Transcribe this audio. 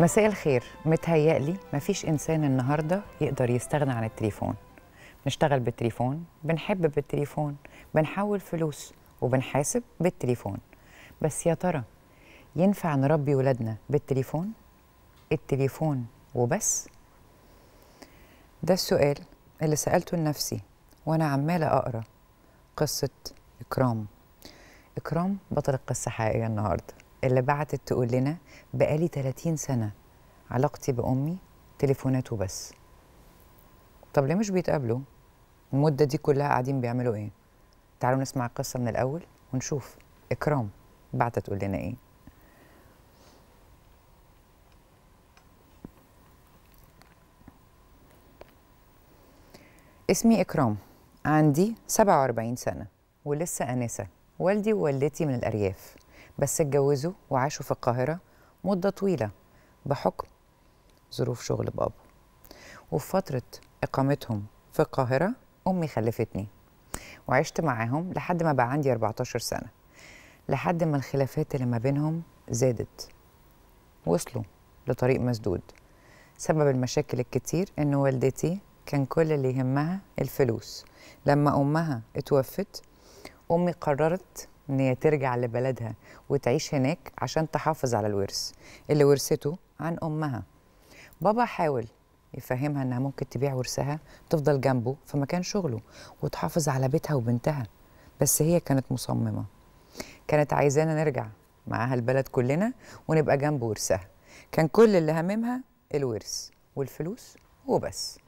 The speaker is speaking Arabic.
مساء الخير متهيألي مفيش إنسان النهاردة يقدر يستغنى عن التليفون بنشتغل بالتليفون بنحب بالتليفون بنحول فلوس وبنحاسب بالتليفون بس يا ترى ينفع نربي ولادنا بالتليفون التليفون وبس ده السؤال اللي سألته لنفسي وأنا عمالة أقرأ قصة إكرام إكرام بطل القصة حقيقية النهاردة اللي بعتت تقول لنا بقالي 30 سنة علاقتي بأمي تليفونات وبس طب ليه مش بيتقابلوا؟ المدة دي كلها قاعدين بيعملوا إيه؟ تعالوا نسمع القصة من الأول ونشوف إكرام بعتت تقول لنا إيه اسمي إكرام عندي 47 سنة ولسه أنسة والدي ووالدتي من الأرياف بس اتجوزوا وعاشوا في القاهرة مدة طويلة بحكم ظروف شغل بابا وفي فترة إقامتهم في القاهرة أمي خلفتني وعشت معاهم لحد ما بقى عندي 14 سنة لحد ما الخلافات اللي ما بينهم زادت وصلوا لطريق مسدود سبب المشاكل الكتير إن والدتي كان كل اللي يهمها الفلوس لما أمها اتوفت أمي قررت ان هي ترجع لبلدها وتعيش هناك عشان تحافظ على الورث اللي ورثته عن امها بابا حاول يفهمها انها ممكن تبيع ورثها تفضل جنبه في مكان شغله وتحافظ على بيتها وبنتها بس هي كانت مصممه كانت عايزانا نرجع معاها البلد كلنا ونبقى جنب ورثها كان كل اللي هممها الورث والفلوس وبس